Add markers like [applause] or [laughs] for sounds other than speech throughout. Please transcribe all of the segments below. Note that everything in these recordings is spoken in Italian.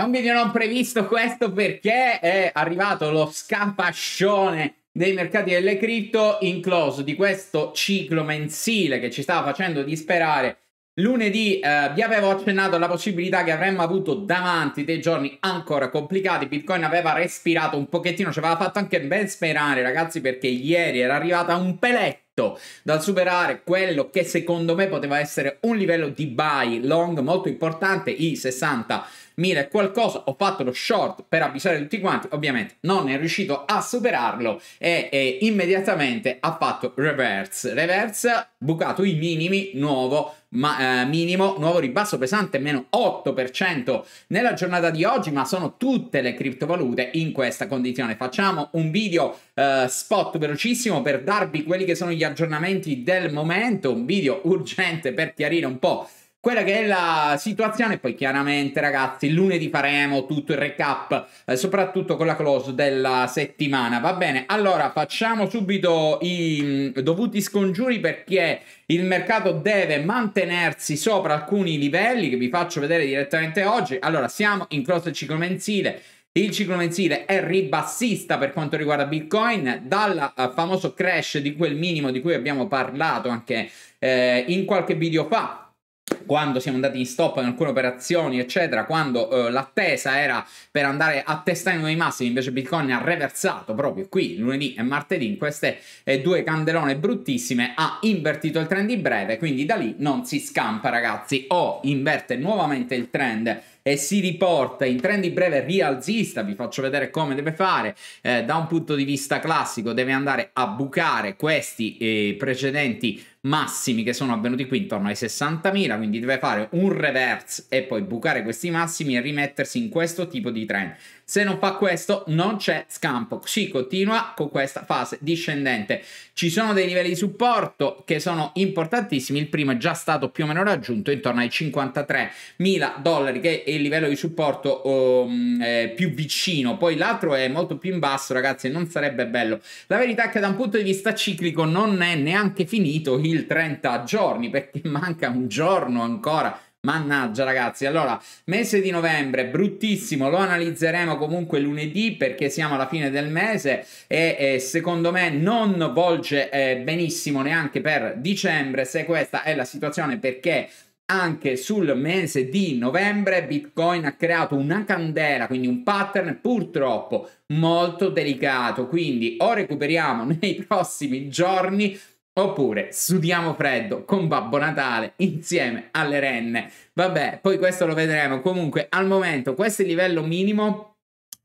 È un video non previsto questo perché è arrivato lo scapascione dei mercati delle cripto in close di questo ciclo mensile che ci stava facendo disperare. Lunedì eh, vi avevo accennato alla possibilità che avremmo avuto davanti dei giorni ancora complicati. Bitcoin aveva respirato un pochettino, ci aveva fatto anche ben sperare, ragazzi, perché ieri era arrivata un peletto dal superare quello che secondo me poteva essere un livello di buy long molto importante, i 60 1000 qualcosa, ho fatto lo short per avvisare tutti quanti, ovviamente non è riuscito a superarlo e, e immediatamente ha fatto reverse, reverse bucato i minimi, nuovo ma, eh, minimo, nuovo ribasso pesante meno 8% nella giornata di oggi, ma sono tutte le criptovalute in questa condizione. Facciamo un video eh, spot velocissimo per darvi quelli che sono gli aggiornamenti del momento, un video urgente per chiarire un po' quella che è la situazione. Poi chiaramente, ragazzi, lunedì faremo tutto il recap, eh, soprattutto con la close della settimana. Va bene, allora facciamo subito i mh, mm, dovuti scongiuri perché il mercato deve mantenersi sopra alcuni livelli che vi faccio vedere direttamente oggi. Allora, siamo in close del ciclo mensile. Il ciclo mensile è ribassista per quanto riguarda Bitcoin, dal eh, famoso crash di quel minimo di cui abbiamo parlato anche eh, in qualche video fa quando siamo andati in stop in alcune operazioni, eccetera, quando eh, l'attesa era per andare a testare noi massimi, invece Bitcoin ha reversato proprio qui lunedì e martedì in queste eh, due candelone bruttissime, ha invertito il trend in breve, quindi da lì non si scampa ragazzi, o inverte nuovamente il trend e si riporta in trend di breve rialzista, vi faccio vedere come deve fare, eh, da un punto di vista classico deve andare a bucare questi eh, precedenti massimi che sono avvenuti qui intorno ai 60.000, quindi deve fare un reverse e poi bucare questi massimi e rimettersi in questo tipo di trend. Se non fa questo non c'è scampo, si continua con questa fase discendente. Ci sono dei livelli di supporto che sono importantissimi, il primo è già stato più o meno raggiunto intorno ai 53.000 dollari che è il livello di supporto um, eh, più vicino, poi l'altro è molto più in basso ragazzi non sarebbe bello. La verità è che da un punto di vista ciclico non è neanche finito il 30 giorni perché [laughs] manca un giorno ancora Mannaggia ragazzi, allora mese di novembre bruttissimo, lo analizzeremo comunque lunedì perché siamo alla fine del mese e eh, secondo me non volge eh, benissimo neanche per dicembre se questa è la situazione perché anche sul mese di novembre Bitcoin ha creato una candela, quindi un pattern purtroppo molto delicato, quindi o recuperiamo [laughs] nei prossimi giorni Oppure sudiamo freddo con Babbo Natale insieme alle renne. Vabbè, poi questo lo vedremo. Comunque, al momento, questo è il livello minimo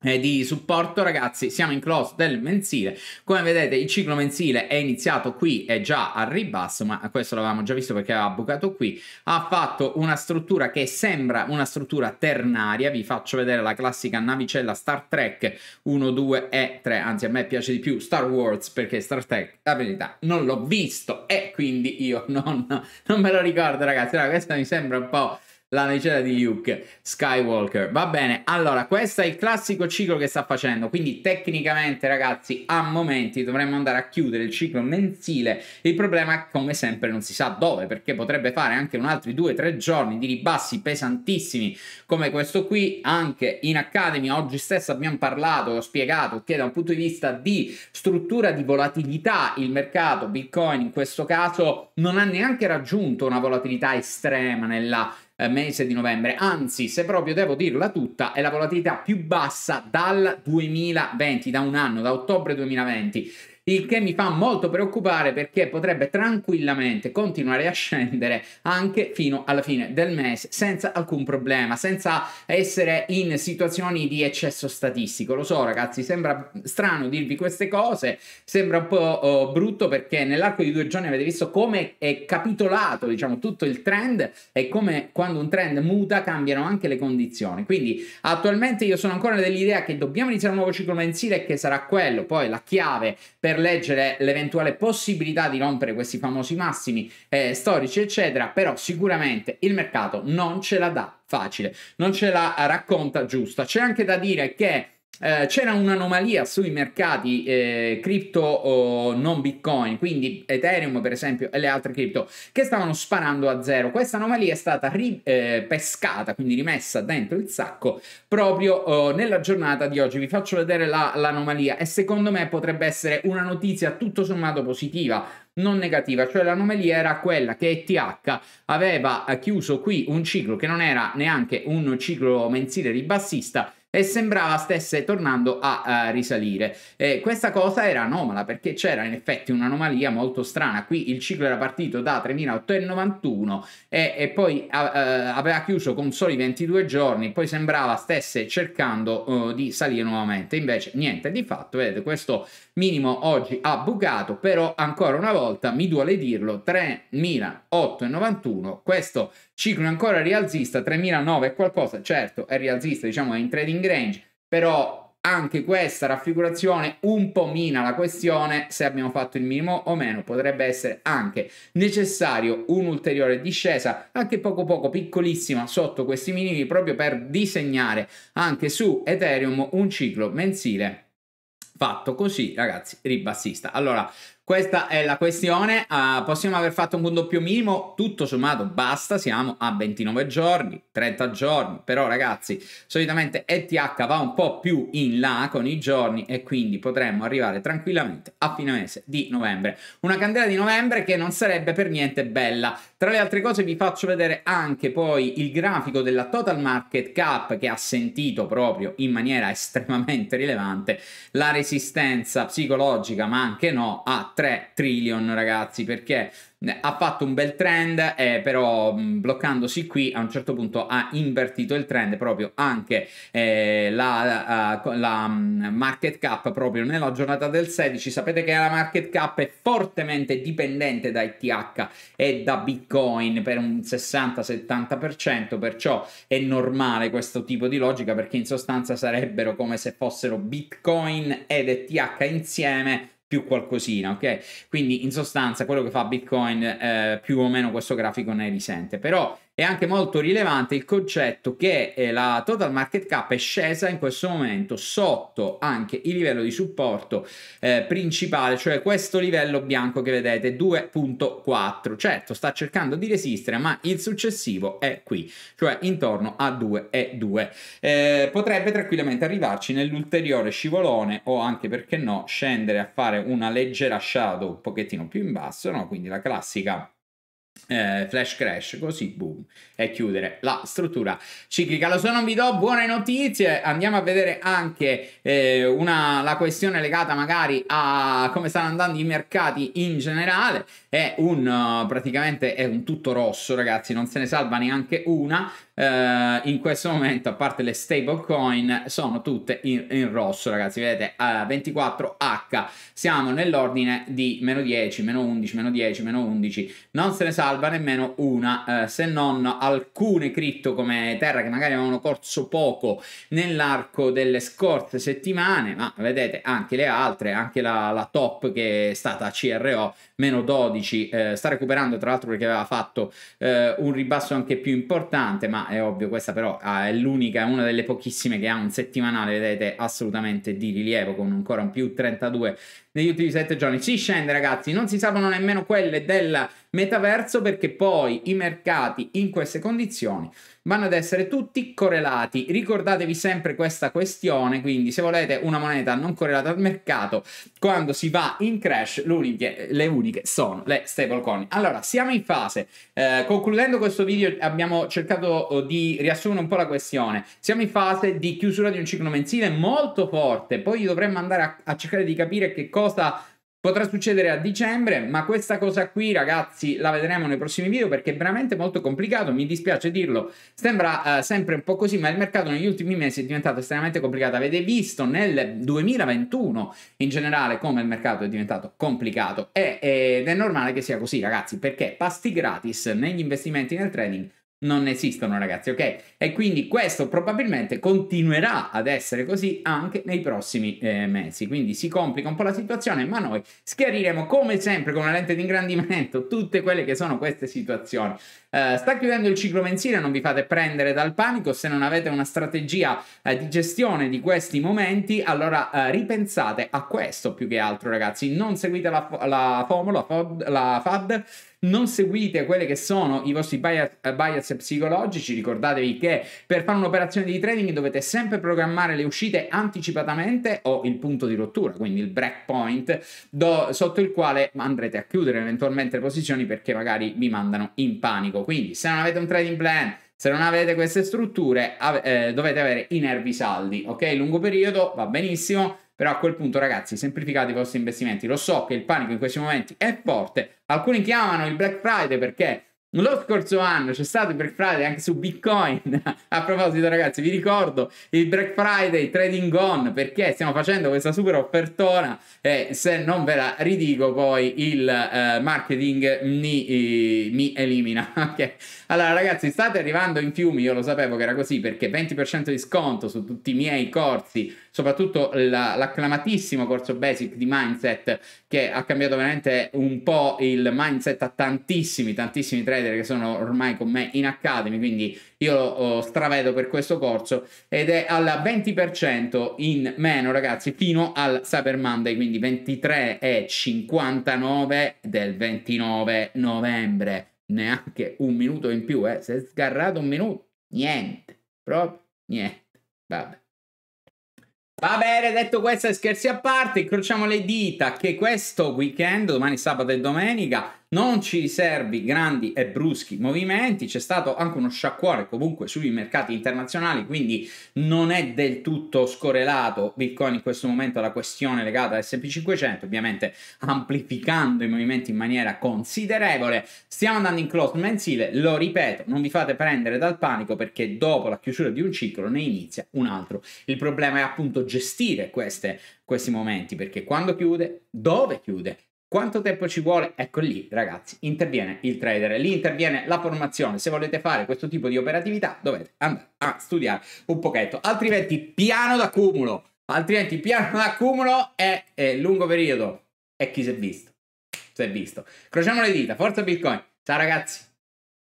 eh, di supporto ragazzi siamo in close del mensile come vedete il ciclo mensile è iniziato qui è già al ribasso ma questo l'avevamo già visto perché aveva bucato qui ha fatto una struttura che sembra una struttura ternaria vi faccio vedere la classica navicella Star Trek 1 2 e 3 anzi a me piace di più Star Wars perché Star Trek la verità non l'ho visto e quindi io [laughs] non, non me lo ricordo ragazzi allora, questo mi sembra un po' la necera di Luke Skywalker. Va bene, allora, questo è il classico ciclo che sta facendo, quindi tecnicamente, ragazzi, a momenti dovremmo andare a chiudere il ciclo mensile. Il problema, come sempre, non si sa dove, perché potrebbe fare anche un altro 2-3 giorni di ribassi pesantissimi come questo qui, anche in Academy. Oggi stesso abbiamo parlato, ho spiegato, che da un punto di vista di struttura di volatilità il mercato Bitcoin in questo caso non ha neanche raggiunto una volatilità estrema nella eh, mese di novembre. Anzi, se proprio devo dirla tutta, è la volatilità più bassa dal 2020, da un anno, da ottobre 2020 il che mi fa molto preoccupare perché potrebbe tranquillamente continuare a scendere anche fino alla fine del mese senza alcun problema, senza essere in situazioni di eccesso statistico. Lo so ragazzi, sembra strano dirvi queste cose, sembra un po' oh, brutto perché nell'arco di due giorni avete visto come è capitolato diciamo tutto il trend e come quando un trend muta cambiano anche le condizioni. Quindi attualmente io sono ancora dell'idea che dobbiamo iniziare un nuovo ciclo mensile e che sarà quello, poi la chiave per per leggere l'eventuale possibilità di rompere questi famosi massimi eh, storici, eccetera, però sicuramente il mercato non ce la dà facile, non ce la racconta giusta. C'è anche da dire che eh, c'era un'anomalia sui mercati eh, cripto non Bitcoin, quindi Ethereum per esempio e le altre cripto che stavano sparando a zero. Questa anomalia è stata ripescata, eh, quindi rimessa dentro il sacco proprio oh, nella giornata di oggi. Vi faccio vedere l'anomalia e secondo me potrebbe essere una notizia tutto sommato positiva, non negativa, cioè l'anomalia era quella che ETH aveva chiuso qui un ciclo che non era neanche un ciclo mensile ribassista e sembrava stesse tornando a, a risalire. E questa cosa era anomala perché c'era in effetti un'anomalia molto strana. Qui il ciclo era partito da 3891 e, e poi a, a, aveva chiuso con soli 22 giorni, poi sembrava stesse cercando uh, di salire nuovamente. Invece niente, di fatto, vedete, questo minimo oggi ha bucato, però ancora una volta mi duole dirlo, 3.891, questo ciclo è ancora rialzista, 3.009 è qualcosa, certo è rialzista, diciamo è in trading range, però anche questa raffigurazione un po' mina la questione se abbiamo fatto il minimo o meno potrebbe essere anche necessario un'ulteriore discesa anche poco poco piccolissima sotto questi minimi proprio per disegnare anche su Ethereum un ciclo mensile fatto così, ragazzi, ribassista. Allora, questa è la questione. Uh, possiamo aver fatto un doppio minimo, tutto sommato basta, siamo a 29 giorni, 30 giorni, però ragazzi, solitamente ETH va un po' più in là con i giorni e quindi potremmo arrivare tranquillamente a fine mese di novembre. Una candela di novembre che non sarebbe per niente bella. Tra le altre cose vi faccio vedere anche poi il grafico della total market cap che ha sentito proprio in maniera [laughs] estremamente rilevante la resistenza psicologica, ma anche no, a 3 trillion, ragazzi, perché eh, ha fatto un bel trend, eh, però mm, bloccandosi qui a un certo punto ha invertito il trend proprio anche eh, la, la, la, mm, market cap proprio nella giornata del 16. Sapete che la market cap è fortemente dipendente da ETH e da Bitcoin per un 60-70%, perciò è normale questo tipo di logica perché in sostanza sarebbero come se fossero Bitcoin ed ETH insieme più qualcosina, ok? Quindi in sostanza quello che fa Bitcoin eh, più o meno questo grafico ne risente, però è anche molto rilevante il concetto che eh, la total market cap è scesa in questo momento sotto anche il livello di supporto eh, principale, cioè questo livello bianco che vedete 2.4. Certo, sta cercando di resistere, ma il successivo è qui, cioè intorno a 2.2. Eh, potrebbe tranquillamente arrivarci nell'ulteriore scivolone o anche perché no, scendere a fare una leggera shadow un pochettino più in basso, no? quindi la classica eh, flash crash così boom e chiudere la struttura ciclica lo so non vi do buone notizie andiamo a vedere anche eh, una, la questione legata magari a come stanno andando i mercati in generale è un praticamente è un tutto rosso ragazzi non se ne salva neanche una eh, in questo momento, a parte le stablecoin, sono tutte in, in rosso, ragazzi. Vedete, eh, 24H, siamo nell'ordine di meno 10, meno 11, meno 10, meno 11. Non se ne salva nemmeno una, eh, se non alcune cripto come Terra che magari avevano corso poco nell'arco delle scorse settimane, ma vedete anche le altre, anche la, la top che è stata CRO, meno 12, eh, sta recuperando tra l'altro perché aveva fatto eh, un ribasso anche più importante, ma è ovvio, questa però ah, è l'unica, è una delle pochissime che ha un settimanale, vedete, assolutamente di rilievo, con ancora un più 32 negli ultimi 7 giorni. Si scende, ragazzi, non si salvano nemmeno quelle del metaverso perché poi i mercati in queste condizioni vanno ad essere tutti correlati. Ricordatevi sempre questa questione, quindi se volete una moneta non correlata al mercato, quando si va in crash uniche, le uniche sono le stablecoin. Allora, siamo in fase, eh, concludendo questo video abbiamo cercato oh, di riassumere un po' la questione, siamo in fase di chiusura di un ciclo mensile molto forte, poi dovremmo andare a, a cercare di capire che cosa Potrà succedere a dicembre, ma questa cosa qui, ragazzi, la vedremo nei prossimi video perché è veramente molto complicato. Mi dispiace dirlo, sembra uh, sempre un po' così, ma il mercato negli ultimi mesi è diventato estremamente complicato. Avete visto nel 2021 in generale come il mercato è diventato complicato e, ed è normale che sia così, ragazzi, perché pasti gratis negli investimenti nel trading non esistono ragazzi, ok? E quindi questo probabilmente continuerà ad essere così anche nei prossimi eh, mesi, quindi si complica un po' la situazione, ma noi schiariremo come sempre con una lente di ingrandimento tutte quelle che sono queste situazioni. Eh, sta chiudendo il ciclo mensile, non vi fate prendere dal panico. Se non avete una strategia eh, di gestione di questi momenti, allora eh, ripensate a questo più che altro, ragazzi. Non seguite la, la FOMO, la FOD, la FAD non seguite quelli che sono i vostri bias, eh, bias, psicologici, ricordatevi che per fare un'operazione di trading dovete sempre programmare le uscite anticipatamente o il punto di rottura, quindi il break point sotto il quale andrete a chiudere eventualmente le posizioni perché magari vi mandano in panico. Quindi, se non avete un trading plan, se non avete queste strutture, av eh, dovete avere i nervi saldi, ok? Lungo periodo va benissimo, però a quel punto, ragazzi, semplificate i vostri investimenti. Lo so che il panico in questi momenti è forte. Alcuni chiamano il Black Friday perché lo scorso anno c'è stato il Black Friday anche su Bitcoin. [laughs] A proposito, ragazzi, vi ricordo il Black Friday Trading On perché stiamo facendo questa super offertona e se non ve la ridico poi il eh, marketing mi, mi elimina. [laughs] ok. Allora, ragazzi, state arrivando in fiumi, io lo sapevo che era così perché 20% di sconto su tutti i miei corsi, soprattutto la, l'acclamatissimo corso basic di mindset che ha cambiato veramente un po' il mindset a tantissimi, tantissimi trader Federer che sono ormai con me in Academy, quindi io lo oh, stravedo per questo corso ed è al 20% in meno ragazzi fino al Cyber Monday, quindi 23,59 del 29 novembre. Neanche un minuto in più, eh. Si è sgarrato un minuto. Niente, proprio niente. Vabbè. Va bene, detto questo, scherzi a parte, incrociamo le dita che questo weekend, domani sabato e domenica, non ci servi grandi e bruschi movimenti, c'è stato anche uno sciacquone comunque sui mercati internazionali, quindi non è del tutto scorrelato Bitcoin in questo momento alla questione legata all'SP500, ovviamente amplificando i movimenti in maniera considerevole. Stiamo andando in close mensile, lo ripeto, non vi fate prendere dal panico perché dopo la chiusura di un ciclo ne inizia un altro. Il problema è appunto gestire queste questi momenti, perché quando chiude, dove chiude quanto tempo ci vuole? Ecco lì, ragazzi, interviene il trader, lì interviene la formazione. Se volete fare questo tipo di operatività, dovete andare a studiare un pochetto, altrimenti piano d'accumulo, altrimenti piano d'accumulo è, è lungo periodo. E chi si è visto? Si è visto. Crociamo le dita, forza Bitcoin. Ciao ragazzi.